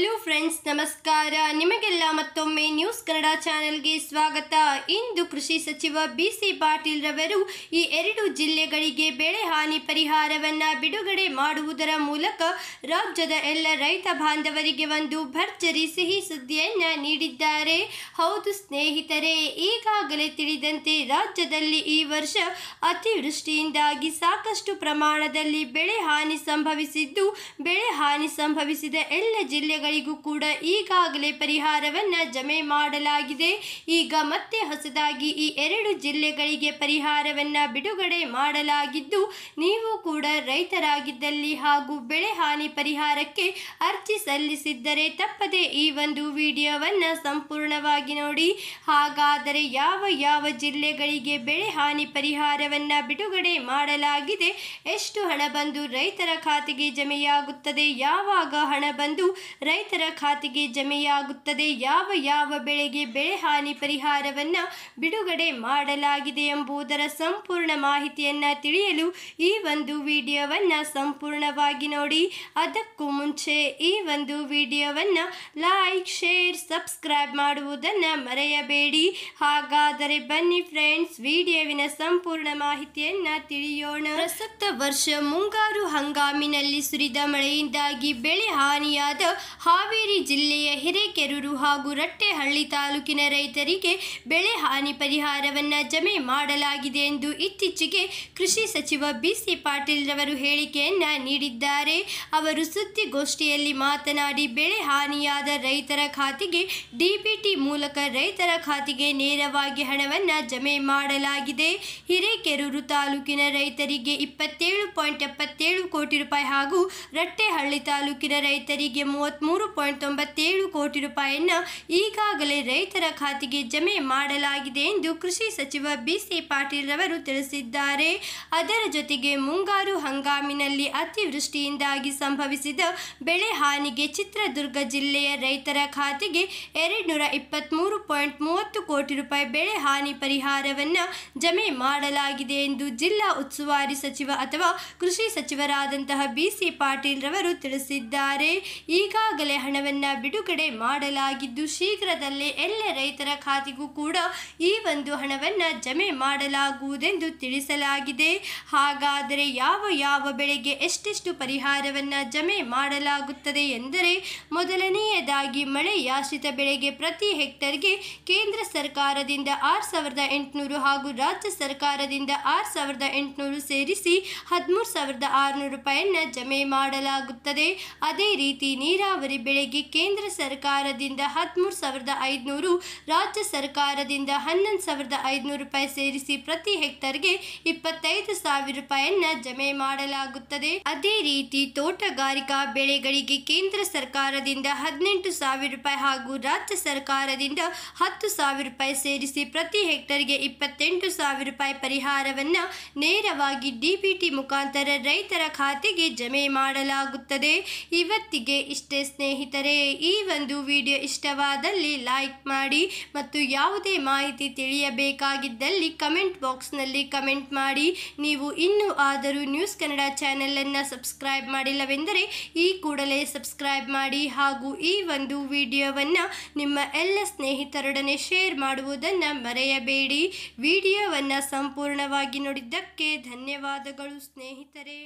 hello friends ನಮಸ್ಕಾರ ನಿಮಗೆಲ್ಲ ಮತ್ತೊಮ್ಮೆ ನ್ಯೂಸ್ ಕನ್ನಡ ಚಾನೆಲ್ಗೆ ಸ್ವಾಗತ ಇಂದು ಕೃಷಿ ಸಚಿವ ಬಿಸಿ ಪಾಟೀಲ್ ರವರು ಈ ಎರಡು ಜಿಲ್ಲೆಗಳಿಗೆ ಬೆಳೆ ಹಾನಿ ಪರಿಹಾರವನ್ನು ಬಿಡುಗಡೆ ಮಾಡುವುದರ ಮೂಲಕ ರಾಜ್ಯದ ಎಲ್ಲ ರೈತ ಬಾಂಧವರಿಗೆ ಒಂದು ಭರ್ಜರಿ ಸಿಹಿ ಸುದ್ದಿಯನ್ನ ನೀಡಿದ್ದಾರೆ ಹೌದು ಸ್ನೇಹಿತರೆ ಈಗಾಗಲೇ ತಿಳಿದಂತೆ ರಾಜ್ಯದಲ್ಲಿ ಈ ವರ್ಷ ಅತಿವೃಷ್ಟಿಯಿಂದಾಗಿ ಸಾಕಷ್ಟು ಪ್ರಮಾಣದಲ್ಲಿ ಬೆಳೆ ಹಾನಿ ಸಂಭವಿಸಿದ್ದು ಬೆಳೆ ಹಾನಿ ಸಂಭವಿಸಿದ ಎಲ್ಲ ಜಿಲ್ಲೆಗಳ ಕೂಡ ಈಗಾಗಲೇ ಪರಿಹಾರವನ್ನ ಜಮೆ ಮಾಡಲಾಗಿದೆ ಈಗ ಮತ್ತೆ ಹೊಸದಾಗಿ ಈ ಎರಡು ಜಿಲ್ಲೆಗಳಿಗೆ ಪರಿಹಾರವನ್ನ ಬಿಡುಗಡೆ ಮಾಡಲಾಗಿದ್ದು ನೀವು ಕೂಡ ರೈತರಾಗಿದ್ದಲ್ಲಿ ಹಾಗೂ ಬೆಳೆ ಹಾನಿ ಪರಿಹಾರಕ್ಕೆ ಅರ್ಜಿ ಸಲ್ಲಿಸಿದ್ದರೆ ತಪ್ಪದೆ ಈ ಒಂದು ವಿಡಿಯೋವನ್ನ ಸಂಪೂರ್ಣವಾಗಿ ನೋಡಿ ಹಾಗಾದರೆ ಯಾವ ಯಾವ ಜಿಲ್ಲೆಗಳಿಗೆ ಬೆಳೆ ಹಾನಿ ಪರಿಹಾರವನ್ನ ಬಿಡುಗಡೆ ಮಾಡಲಾಗಿದೆ ಎಷ್ಟು ಹಣ ಬಂದು ರೈತರ ಖಾತೆಗೆ ಜಮೆಯಾಗುತ್ತದೆ ಯಾವಾಗ ಹಣ ಬಂದು ರೈತರ ಖಾತೆಗೆ ಜಮೆಯಾಗುತ್ತದೆ ಯಾವ ಯಾವ ಬೆಳೆಗೆ ಬೆಳೆ ಹಾನಿ ಪರಿಹಾರವನ್ನು ಬಿಡುಗಡೆ ಮಾಡಲಾಗಿದೆ ಎಂಬುದರ ಸಂಪೂರ್ಣ ಮಾಹಿತಿಯನ್ನು ತಿಳಿಯಲು ಈ ಒಂದು ವಿಡಿಯೋವನ್ನು ಸಂಪೂರ್ಣವಾಗಿ ನೋಡಿ ಅದಕ್ಕೂ ಮುಂಚೆ ಈ ಒಂದು ವಿಡಿಯೋವನ್ನು ಲೈಕ್ ಶೇರ್ ಸಬ್ಸ್ಕ್ರೈಬ್ ಮಾಡುವುದನ್ನು ಮರೆಯಬೇಡಿ ಹಾಗಾದರೆ ಬನ್ನಿ ಫ್ರೆಂಡ್ಸ್ ವಿಡಿಯೋವಿನ ಸಂಪೂರ್ಣ ಮಾಹಿತಿಯನ್ನು ತಿಳಿಯೋಣ ಪ್ರಸಕ್ತ ವರ್ಷ ಮುಂಗಾರು ಹಂಗಾಮಿನಲ್ಲಿ ಸುರಿದ ಮಳೆಯಿಂದಾಗಿ ಬೆಳೆ ಹಾನಿಯಾದ ಹಾವೇರಿ ಜಿಲ್ಲೆಯ ಹಿರೇಕೆರೂರು ಹಾಗೂ ರಟ್ಟೆಹಳ್ಳಿ ತಾಲೂಕಿನ ರೈತರಿಗೆ ಬೆಳೆ ಹಾನಿ ಪರಿಹಾರವನ್ನು ಜಮೆ ಮಾಡಲಾಗಿದೆ ಎಂದು ಇತ್ತೀಚೆಗೆ ಕೃಷಿ ಸಚಿವ ಬಿಸಿ ಪಾಟೀಲ್ ರವರು ಹೇಳಿಕೆಯನ್ನು ನೀಡಿದ್ದಾರೆ ಅವರು ಸುದ್ದಿಗೋಷ್ಠಿಯಲ್ಲಿ ಮಾತನಾಡಿ ಬೆಳೆ ಹಾನಿಯಾದ ರೈತರ ಖಾತೆಗೆ ಡಿಬಿಟಿ ಮೂಲಕ ರೈತರ ಖಾತೆಗೆ ನೇರವಾಗಿ ಹಣವನ್ನು ಜಮೆ ಮಾಡಲಾಗಿದೆ ಹಿರೇಕೆರೂರು ತಾಲೂಕಿನ ರೈತರಿಗೆ ಇಪ್ಪತ್ತೇಳು ಪಾಯಿಂಟ್ ಎಪ್ಪತ್ತೇಳು ಕೋಟಿ ರೂಪಾಯಿ ಹಾಗೂ ರಟ್ಟೆಹಳ್ಳಿ ತಾಲೂಕಿನ ರೈತರಿಗೆ ಮೂವತ್ತ್ ಮೂರು ಪಾಯಿಂಟ್ ತೊಂಬತ್ತೇಳು ಕೋಟಿ ರೂಪಾಯಿಯನ್ನು ಈಗಾಗಲೇ ರೈತರ ಖಾತೆಗೆ ಜಮೆ ಮಾಡಲಾಗಿದೆ ಎಂದು ಕೃಷಿ ಸಚಿವ ಬಿಸಿ ಪಾಟೀಲ್ ರವರು ತಿಳಿಸಿದ್ದಾರೆ ಅದರ ಜೊತೆಗೆ ಮುಂಗಾರು ಹಂಗಾಮಿನಲ್ಲಿ ಅತಿವೃಷ್ಟಿಯಿಂದಾಗಿ ಸಂಭವಿಸಿದ ಬೆಳೆ ಹಾನಿಗೆ ಚಿತ್ರದುರ್ಗ ಜಿಲ್ಲೆಯ ರೈತರ ಖಾತೆಗೆ ಎರಡು ನೂರ ಇಪ್ಪತ್ತ್ಮೂರು ಪಾಯಿಂಟ್ ಮೂವತ್ತು ಕೋಟಿ ರೂಪಾಯಿ ಬೆಳೆ ಹಾನಿ ಪರಿಹಾರವನ್ನು ಜಮೆ ಮಾಡಲಾಗಿದೆ ಎಂದು ಜಿಲ್ಲಾ ಉಸ್ತುವಾರಿ ಸಚಿವ ಅಥವಾ ಕೃಷಿ ಸಚಿವರಾದಂತಹ ಬಿಸಿ ಪಾಟೀಲ್ ರವರು ತಿಳಿಸಿದ್ದಾರೆ ಈಗ ಈಗಾಗಲೇ ಹಣವನ್ನು ಬಿಡುಗಡೆ ಮಾಡಲಾಗಿದ್ದು ಶೀಘ್ರದಲ್ಲೇ ಎಲ್ಲ ರೈತರ ಖಾತೆಗೂ ಕೂಡ ಈ ಒಂದು ಹಣವನ್ನು ಜಮೆ ಮಾಡಲಾಗುವುದೆಂದು ತಿಳಿಸಲಾಗಿದೆ ಹಾಗಾದರೆ ಯಾವ ಯಾವ ಬೆಳೆಗೆ ಎಷ್ಟೆಷ್ಟು ಪರಿಹಾರವನ್ನು ಜಮೆ ಮಾಡಲಾಗುತ್ತದೆ ಎಂದರೆ ಮೊದಲನೆಯದಾಗಿ ಮಳೆಯಾಶ್ರಿತ ಬೆಳೆಗೆ ಪ್ರತಿ ಹೆಕ್ಟರ್ಗೆ ಕೇಂದ್ರ ಸರ್ಕಾರದಿಂದ ಆರು ಸಾವಿರದ ಎಂಟುನೂರು ಹಾಗೂ ರಾಜ್ಯ ಸರ್ಕಾರದಿಂದ ಆರು ಸಾವಿರದ ಎಂಟುನೂರು ಸೇರಿಸಿ ಹದಿಮೂರು ಸಾವಿರದ ಆರುನೂರು ರೂಪಾಯಿಯನ್ನು ಜಮೆ ಮಾಡಲಾಗುತ್ತದೆ ಅದೇ ರೀತಿ ನೀರಾವರಿ ಜನವರಿ ಬೆಳಗ್ಗೆ ಕೇಂದ್ರ ಸರ್ಕಾರದಿಂದ ಹದಿಮೂರು ಸಾವಿರದ ಐದುನೂರು ರಾಜ್ಯ ಸರ್ಕಾರದಿಂದ ಹನ್ನೊಂದು ಸಾವಿರದ ಐದುನೂರು ರೂಪಾಯಿ ಸೇರಿಸಿ ಪ್ರತಿ ಹೆಕ್ಟರ್ಗೆ ಇಪ್ಪತ್ತೈದು ಸಾವಿರ ರೂಪಾಯಿಯನ್ನ ಜಮೆ ಮಾಡಲಾಗುತ್ತದೆ ಅದೇ ರೀತಿ ತೋಟಗಾರಿಕಾ ಬೆಳೆಗಳಿಗೆ ಕೇಂದ್ರ ಸರ್ಕಾರದಿಂದ ಹದಿನೆಂಟು ಸಾವಿರ ರೂಪಾಯಿ ಹಾಗೂ ರಾಜ್ಯ ಸರ್ಕಾರದಿಂದ ಹತ್ತು ಸಾವಿರ ರೂಪಾಯಿ ಸೇರಿಸಿ ಪ್ರತಿ ಹೆಕ್ಟರ್ಗೆ ಇಪ್ಪತ್ತೆಂಟು ಸಾವಿರ ರೂಪಾಯಿ ಪರಿಹಾರವನ್ನು ನೇರವಾಗಿ ಡಿಬಿಟಿ ಮುಖಾಂತರ ರೈತರ ಖಾತೆಗೆ ಜಮೆ ಮಾಡಲಾಗುತ್ತದೆ ಇವತ್ತಿಗೆ ಇಷ್ಟೇ ಸ್ನೇಹಿತರೆ ಈ ಒಂದು ವಿಡಿಯೋ ಇಷ್ಟವಾದಲ್ಲಿ ಲೈಕ್ ಮಾಡಿ ಮತ್ತು ಯಾವುದೇ ಮಾಹಿತಿ ತಿಳಿಯಬೇಕಾಗಿದ್ದಲ್ಲಿ ಕಮೆಂಟ್ ಬಾಕ್ಸ್ನಲ್ಲಿ ಕಮೆಂಟ್ ಮಾಡಿ ನೀವು ಇನ್ನೂ ಆದರೂ ನ್ಯೂಸ್ ಕನ್ನಡ ಚಾನೆಲನ್ನು ಸಬ್ಸ್ಕ್ರೈಬ್ ಮಾಡಿಲ್ಲವೆಂದರೆ ಈ ಕೂಡಲೇ ಸಬ್ಸ್ಕ್ರೈಬ್ ಮಾಡಿ ಹಾಗೂ ಈ ಒಂದು ವಿಡಿಯೋವನ್ನು ನಿಮ್ಮ ಎಲ್ಲ ಸ್ನೇಹಿತರೊಡನೆ ಶೇರ್ ಮಾಡುವುದನ್ನು ಮರೆಯಬೇಡಿ ವಿಡಿಯೋವನ್ನು ಸಂಪೂರ್ಣವಾಗಿ ನೋಡಿದ್ದಕ್ಕೆ ಧನ್ಯವಾದಗಳು ಸ್ನೇಹಿತರೆ